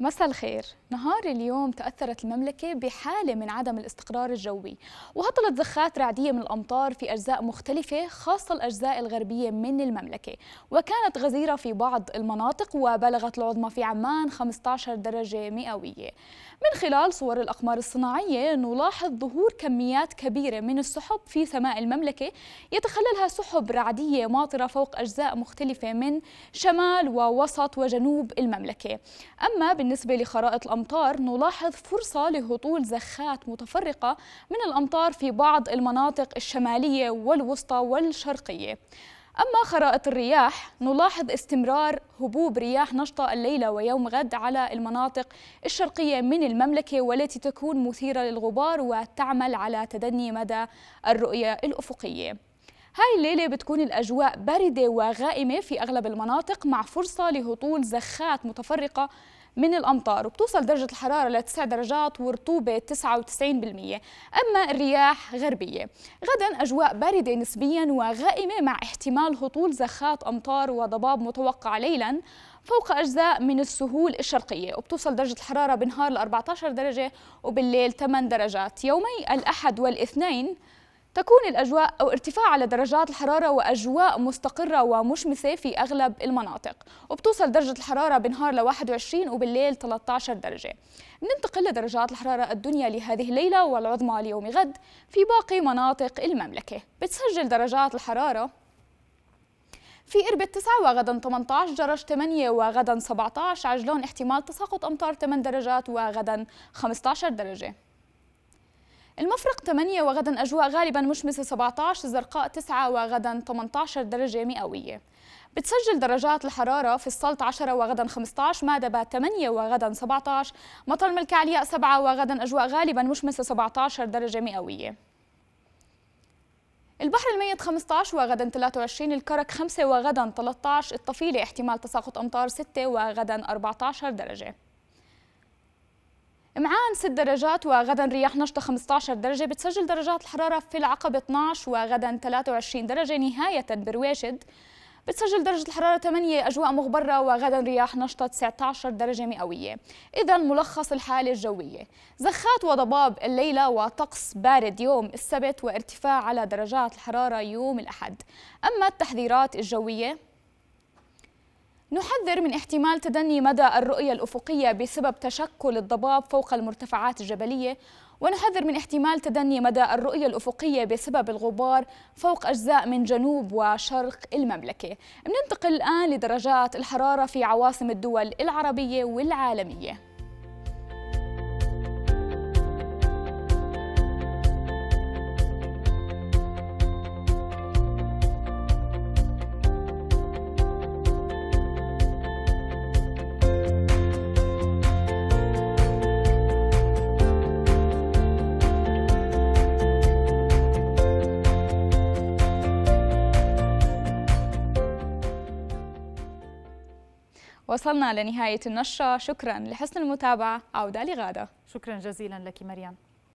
مساء الخير نهار اليوم تأثرت المملكة بحالة من عدم الاستقرار الجوي وهطلت زخات رعدية من الأمطار في أجزاء مختلفة خاصة الأجزاء الغربية من المملكة وكانت غزيرة في بعض المناطق وبلغت العظمى في عمان 15 درجة مئوية من خلال صور الأقمار الصناعية نلاحظ ظهور كميات كبيرة من السحب في سماء المملكة يتخللها سحب رعدية ماطرة فوق أجزاء مختلفة من شمال ووسط وجنوب المملكة أما بالنسبة لخرائط الأمطار نلاحظ فرصة لهطول زخات متفرقة من الأمطار في بعض المناطق الشمالية والوسطى والشرقية أما خرائط الرياح نلاحظ استمرار هبوب رياح نشطة الليلة ويوم غد على المناطق الشرقية من المملكة والتي تكون مثيرة للغبار وتعمل على تدني مدى الرؤية الأفقية هاي الليلة بتكون الأجواء باردة وغائمة في أغلب المناطق مع فرصة لهطول زخات متفرقة من الأمطار وبتوصل درجة الحرارة ل 9 درجات ورطوبة 99% أما الرياح غربية غدا أجواء باردة نسبيا وغائمة مع احتمال هطول زخات أمطار وضباب متوقع ليلا فوق أجزاء من السهول الشرقية وبتوصل درجة الحرارة بنهار ل 14 درجة وبالليل 8 درجات يومي الأحد والاثنين تكون الأجواء أو ارتفاع على درجات الحرارة وأجواء مستقرة ومشمسة في أغلب المناطق وبتوصل درجة الحرارة بنهار ل 21 وبالليل 13 درجة بننتقل لدرجات الحرارة الدنيا لهذه الليلة والعظمى ليوم غد في باقي مناطق المملكة بتسجل درجات الحرارة في إربد 9 وغدا 18 جرش 8 وغدا 17 عجلون احتمال تساقط أمطار 8 درجات وغدا 15 درجة المفرق 8 وغدا أجواء غالبا مشمسة 17 الزرقاء 9 وغدا 18 درجة مئوية بتسجل درجات الحرارة في السلط 10 وغدا 15 مادبة 8 وغدا 17 مطر ملك علياء 7 وغدا أجواء غالبا مشمسة 17 درجة مئوية البحر الميت 15 وغدا 23 الكرك 5 وغدا 13 الطفيلة احتمال تساقط أمطار 6 وغدا 14 درجة معان 6 درجات وغدا رياح نشطة 15 درجة بتسجل درجات الحرارة في العقبة 12 وغدا 23 درجة نهاية برواشد بتسجل درجة الحرارة 8 أجواء مغبرة وغدا رياح نشطة 19 درجة مئوية إذا ملخص الحالة الجوية زخات وضباب الليلة وطقس بارد يوم السبت وارتفاع على درجات الحرارة يوم الأحد أما التحذيرات الجوية نحذر من احتمال تدني مدى الرؤية الأفقية بسبب تشكل الضباب فوق المرتفعات الجبلية ونحذر من احتمال تدني مدى الرؤية الأفقية بسبب الغبار فوق أجزاء من جنوب وشرق المملكة بننتقل الآن لدرجات الحرارة في عواصم الدول العربية والعالمية وصلنا لنهاية النشرة شكرا لحسن المتابعة عودة لغادة شكرا جزيلا لك مريم